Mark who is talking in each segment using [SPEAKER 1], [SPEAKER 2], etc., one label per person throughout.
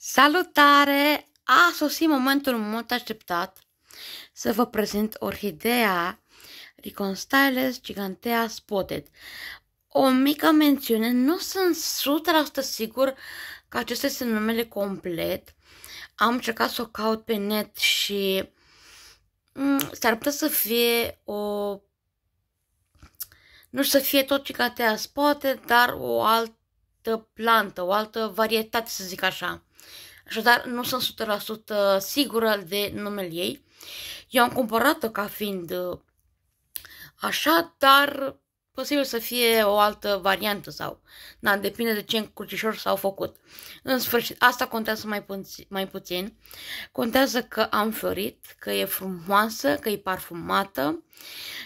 [SPEAKER 1] Salutare! A sosit momentul mult așteptat să vă prezint orhideea Reconstylus gigantea spotted. O mică mențiune, nu sunt 100% sigur că acesta este numele complet. Am încercat să o caut pe net și mm, s-ar putea să fie o nu știu, să fie tot gigantea spotted, dar o alt altă plantă, o altă varietate, să zic așa. Așadar, nu sunt 100% uh, sigură de numele ei. Eu am cumpărat-o ca fiind uh, așa, dar posibil să fie o altă variantă sau, da, depinde de ce încurcișor s-au făcut. În sfârșit, asta contează mai, pu mai puțin. Contează că am florit, că e frumoasă, că e parfumată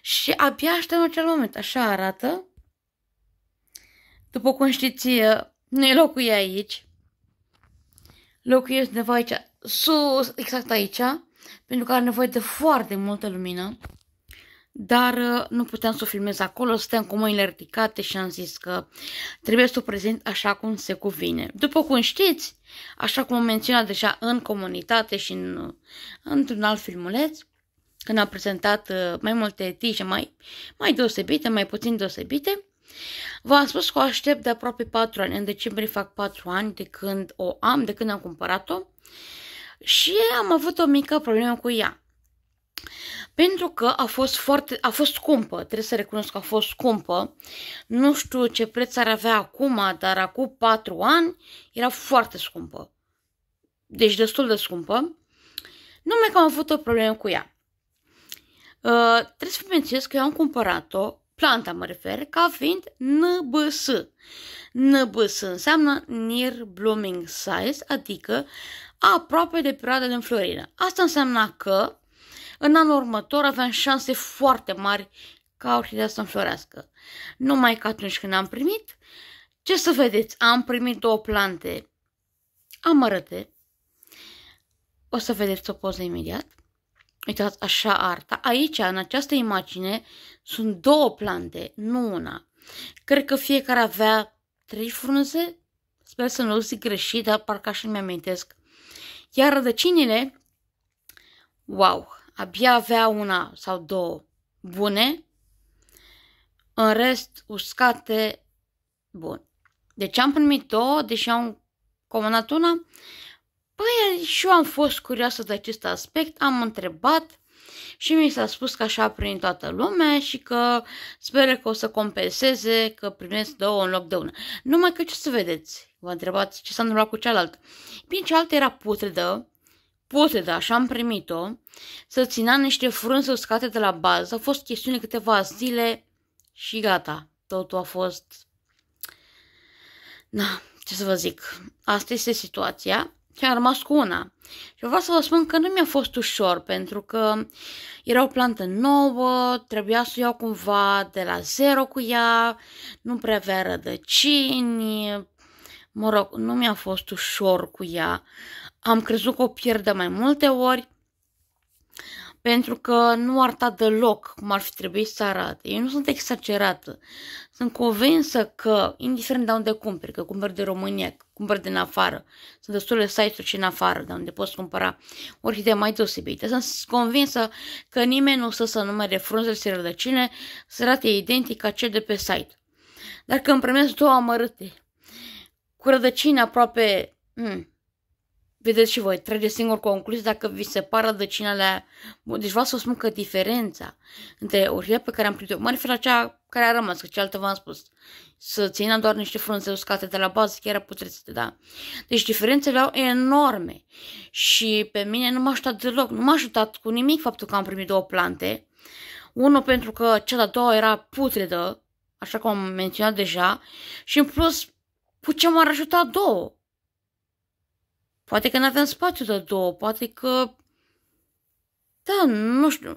[SPEAKER 1] și abia aștept acel moment. Așa arată după cum știți, locul ei aici. Locuiesc undeva aici, sus, exact aici, pentru că are nevoie de foarte multă lumină. Dar nu puteam să o filmez acolo, stăm cu mâinile ridicate și am zis că trebuie să o prezint așa cum se cuvine. După cum știți, așa cum am menționat deja în comunitate și în, într-un alt filmuleț, când am prezentat mai multe tije mai, mai deosebite, mai puțin deosebite, V-am spus că o aștept de aproape 4 ani. În decembrie fac 4 ani de când o am, de când am cumpărat-o și am avut o mică problemă cu ea. Pentru că a fost foarte, a fost scumpă, trebuie să recunosc că a fost scumpă. Nu știu ce preț ar avea acum, dar acum 4 ani era foarte scumpă. Deci destul de scumpă. Numai că am avut o problemă cu ea. Uh, trebuie să menționez că eu am cumpărat-o planta mă refer, ca fiind NBS. NBS înseamnă Near Blooming Size, adică aproape de perioada de înflorire. Asta înseamnă că în anul următor aveam șanse foarte mari ca orhidea să înflorească. Numai că atunci când am primit, ce să vedeți, am primit două plante amărăte. O să vedeți o poză imediat. Uitați, așa arta. Aici, în această imagine, sunt două plante, nu una. Cred că fiecare avea trei frunze, sper să nu zic greșit, dar parcă așa mi amintesc. Iar rădăcinile, wow, abia avea una sau două bune, în rest uscate, bun. Deci am primit două, deși am comandat una Păi și eu am fost curioasă de acest aspect, am întrebat și mi s-a spus că așa a primit toată lumea și că speră că o să compenseze că primesc două în loc de una. Numai că ce să vedeți? Vă întrebați ce s-a întâmplat cu cealaltă. Bine, cealaltă era putredă, putredă, așa am primit-o, să ținea niște frunze uscate de la bază, a fost chestiune câteva zile și gata. Totul a fost... Na, ce să vă zic, asta este situația cu una. Și vreau să vă spun că nu mi-a fost ușor, pentru că era o plantă nouă, trebuia să o iau cumva de la zero cu ea, nu prea avea rădăcini, mă rog, nu mi-a fost ușor cu ea. Am crezut că o pierd mai multe ori, pentru că nu arăta deloc cum ar fi trebuit să arate. Eu nu sunt exagerată. Sunt convinsă că, indiferent de unde cumperi, că cumperi de România, că cumperi din afară, sunt destule site-uri și în afară, de unde poți cumpăra orhidee mai deosebite. Sunt convinsă că nimeni nu o să se numere frunzele și rădăcine să arate identic ca cel de pe site. Dar când primesc două amărâte, cu rădăcini aproape... Hmm, vedeți și voi, trageți singur concluzii dacă vi se par rădăcinile. Deci vreau să vă spun că diferența între orhia pe care am primit-o, mă refer la cea care a rămas, că cealaltă v-am spus, să țină doar niște frunze uscate de la bază, chiar putrețite, da? Deci diferențele au enorme și pe mine nu m-a ajutat deloc, nu m-a ajutat cu nimic faptul că am primit două plante, unul pentru că cea de-a doua era putredă, așa cum am menționat deja, și în plus, cu ce m-ar ajuta două? Poate că n avem spațiu de două, poate că... Da, nu știu.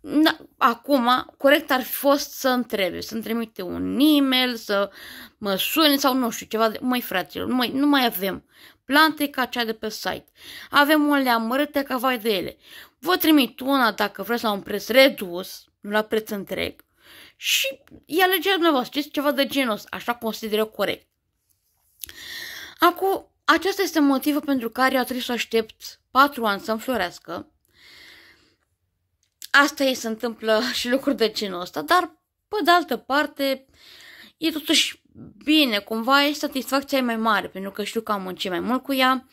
[SPEAKER 1] Da, acum, corect ar fi fost să întrebe, să-mi trimite un e-mail, să mă suni sau nu știu, ceva de... Măi, fraților, nu mai, nu mai avem plante ca cea de pe site. Avem o amărâte ca vai de ele. Vă trimit una dacă vreți la un preț redus, nu la preț întreg, și e alegerea dumneavoastră, ceva de genos. ăsta, așa consideră corect. Acum, acesta este motivul pentru care a trebuit să aștept patru ani să florească. Asta e, se întâmplă și lucruri de genul ăsta, dar pe de altă parte e totuși bine, cumva e satisfacția e mai mare, pentru că știu că am muncit mai mult cu ea.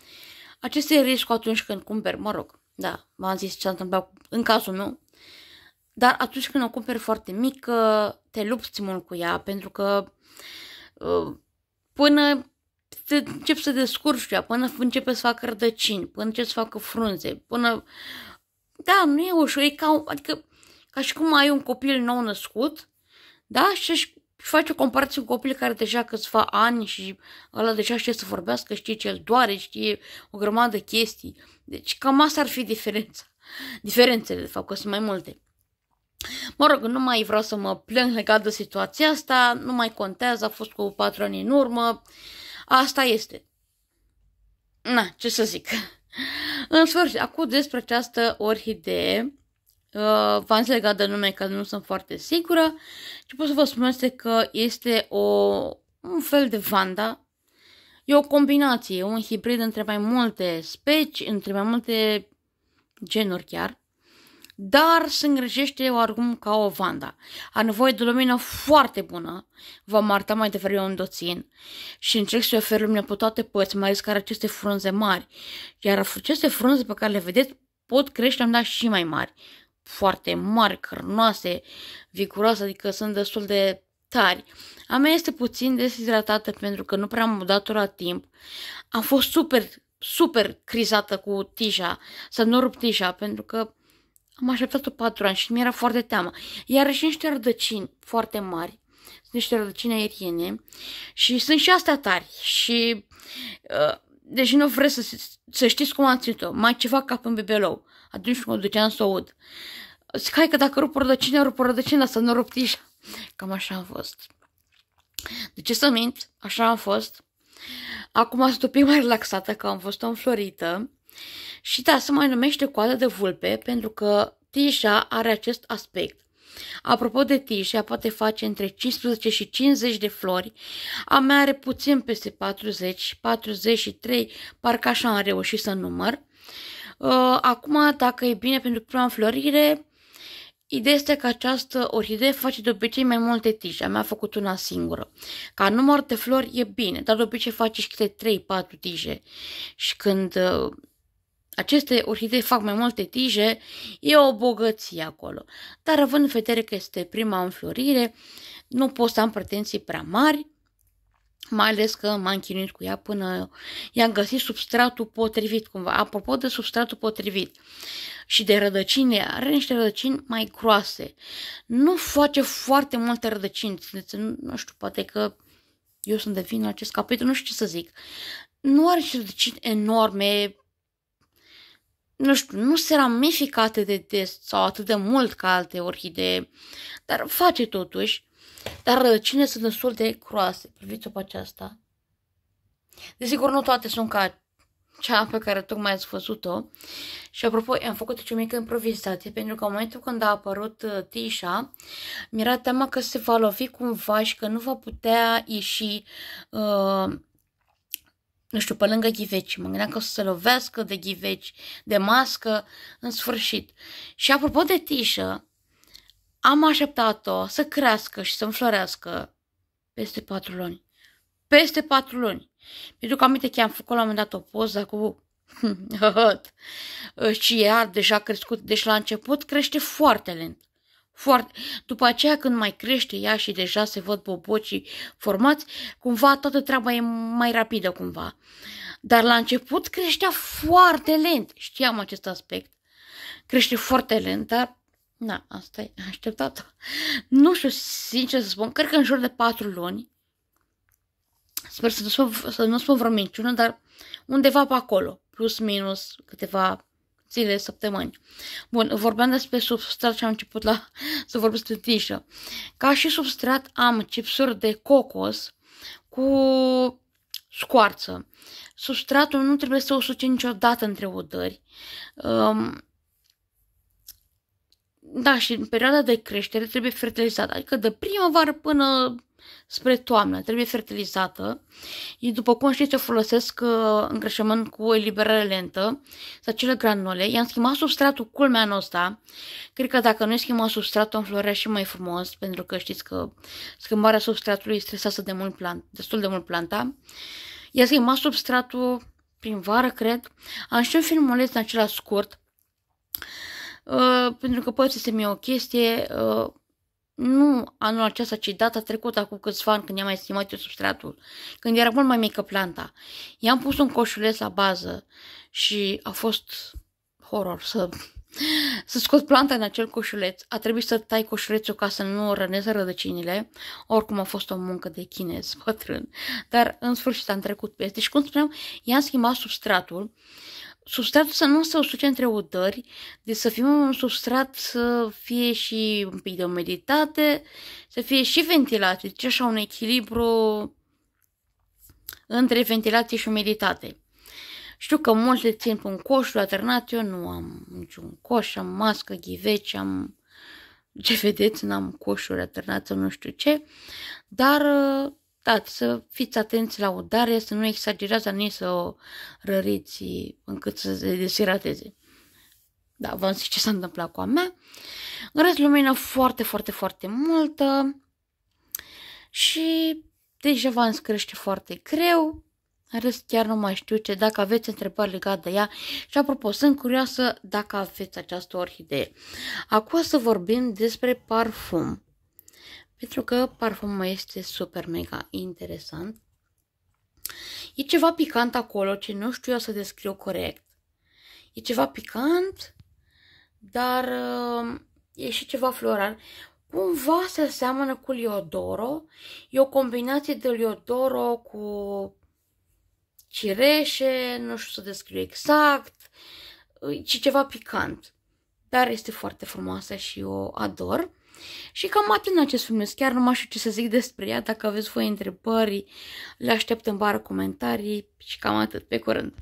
[SPEAKER 1] Acest e riscul atunci când cumperi, mă rog, da, v-am zis ce s-a întâmplat în cazul meu. Dar atunci când o cumperi foarte mică, te lupți mult cu ea, pentru că uh, până te încep să descurci până începe să facă rădăcini, până începe să facă frunze, până... Da, nu e ușor, e ca, adică, ca și cum ai un copil nou născut, da, și își face o comparație cu copil care deja câțiva ani și ăla deja știe să vorbească, știe ce îl doare, știe o grămadă chestii. Deci cam asta ar fi diferența. Diferențele, de fapt, că sunt mai multe. Mă rog, nu mai vreau să mă plâng legat de situația asta, nu mai contează, a fost cu patru ani în urmă. Uh, Asta este. Na, ce să zic. În sfârșit, acum despre această orhidee, uh, v-am legat de nume că nu sunt foarte sigură, ce pot să vă spun este că este o, un fel de vanda, e o combinație, un hibrid între mai multe specii, între mai multe genuri chiar, dar se îngrijește oricum ca o Vanda. Are nevoie de lumină foarte bună, v-am arătat mai devreme un doțin, și încerc să-i ofer lumină pe toate părți, mai ales care aceste frunze mari. Iar aceste frunze pe care le vedeți pot crește, am dat și mai mari. Foarte mari, cărnoase, viguroase, adică sunt destul de tari. A mea este puțin deshidratată pentru că nu prea am dat-o la timp. Am fost super, super crizată cu tija, să nu rup tija, pentru că am așteptat-o patru ani și mi-era foarte teamă. Iar și niște rădăcini foarte mari, sunt niște rădăcini aeriene și sunt și astea tari și uh, deși nu vreți să, să știți cum am ținut-o, mai ceva ca pe un bebelou. atunci când o duceam să o aud. Zic, hai că dacă rup rădăcina, rup rădăcina, să nu rup tija. Cam așa am fost. De ce să mint? Așa am fost. Acum sunt un pic mai relaxată că am fost o înflorită și da, se mai numește coadă de vulpe pentru că tija are acest aspect. Apropo de tija, poate face între 15 și 50 de flori, a mea are puțin peste 40, 43, parcă așa am reușit să număr. Uh, acum, dacă e bine pentru prima înflorire, Ideea este că această orhidee face de obicei mai multe tici, a mea a făcut una singură. Ca număr de flori e bine, dar de obicei face și câte 3-4 tije. Și când uh, aceste orhidei fac mai multe tije, e o bogăție acolo. Dar având în vedere că este prima înflorire, nu pot să am pretenții prea mari, mai ales că m-am chinuit cu ea până i-am găsit substratul potrivit cumva. Apropo de substratul potrivit și de rădăcini, are niște rădăcini mai groase. Nu face foarte multe rădăcini, nu știu, poate că eu sunt de vină acest capitol, nu știu ce să zic. Nu are niște rădăcini enorme, nu știu, nu se ramifică atât de des sau atât de mult ca alte orhidee, dar face totuși. Dar rădăcine uh, sunt destul de croase, priviți-o pe aceasta. Desigur, nu toate sunt ca cea pe care tocmai ați văzut-o. Și apropo, am făcut o mică improvizație, pentru că în momentul când a apărut uh, Tisha, mi-era teama că se va lovi cumva și că nu va putea ieși uh, nu știu, pe lângă ghiveci. Mă gândeam că o să se lovească de ghiveci, de mască, în sfârșit. Și apropo de tișă, am așteptat-o să crească și să înflorească peste patru luni. Peste patru luni. Mi-aduc aminte că am făcut la un moment dat o poză cu și ea deja crescut, deci la început crește foarte lent. Foarte. După aceea, când mai crește ea și deja se văd bobocii formați, cumva toată treaba e mai rapidă cumva. Dar la început creștea foarte lent. Știam acest aspect. Crește foarte lent, dar na, asta e așteptat. Nu știu, sincer să spun, cred că în jur de patru luni. Sper să nu spun, să nu spun vreo minciună, dar undeva pe acolo, plus minus câteva zile, săptămâni. Bun, vorbeam despre substrat și am început la, să vorbesc de tișă. Ca și substrat am chipsuri de cocos cu scoarță. Substratul nu trebuie să o suce niciodată între udări. Um, da, și în perioada de creștere trebuie fertilizat, adică de primăvară până spre toamnă, trebuie fertilizată. Ei, după cum știți, eu folosesc uh, îngrășământ cu eliberare lentă, sau acele granule. I-am schimbat substratul culmea anul ăsta. Cred că dacă nu schimbăm substratul, înflorea și mai frumos, pentru că știți că schimbarea substratului stresează de mult plant, destul de mult planta. I-am schimbat substratul prin vară, cred. Am și un filmuleț în acela scurt, uh, pentru că poate să se o chestie, uh, nu anul acesta, ci data trecută, acum câțiva ani, când i-am mai estimat eu substratul, când era mult mai mică planta. I-am pus un coșuleț la bază și a fost horror să, să scot planta în acel coșuleț. A trebuit să tai coșulețul ca să nu rănesc rădăcinile. Oricum a fost o muncă de chinez bătrân. Dar în sfârșit am trecut peste. Și cum spuneam, i-am schimbat substratul. Uh, substratul să nu se usuce între udări, deci să fim un substrat să fie și un pic de umiditate, să fie și ventilație, deci așa un echilibru între ventilație și umiditate. Știu că mulți le țin pe un coș, alternat, eu nu am niciun coș, am mască, ghiveci, am ce vedeți, n-am coșuri alternate, nu știu ce, dar da, să fiți atenți la udare, să nu exagerați, dar nici să o răriți încât să se desirateze. Da, v-am zis ce s-a întâmplat cu a mea. În rest, lumină foarte, foarte, foarte multă și deja v-am screște foarte greu. În rest, chiar nu mai știu ce, dacă aveți întrebări legate de ea. Și apropo, sunt curioasă dacă aveți această orhidee. Acum să vorbim despre parfum pentru că parfumul este super mega interesant. E ceva picant acolo ce nu știu eu să descriu corect. E ceva picant, dar uh, e și ceva floral. Cumva se seamănă cu Liodoro. E o combinație de Liodoro cu cireșe, nu știu să descriu exact, ci uh, ceva picant. Dar este foarte frumoasă și o ador. Și cam atât în acest film, chiar nu mai știu ce să zic despre ea, dacă aveți voi întrebări, le aștept în bară comentarii și cam atât, pe curând.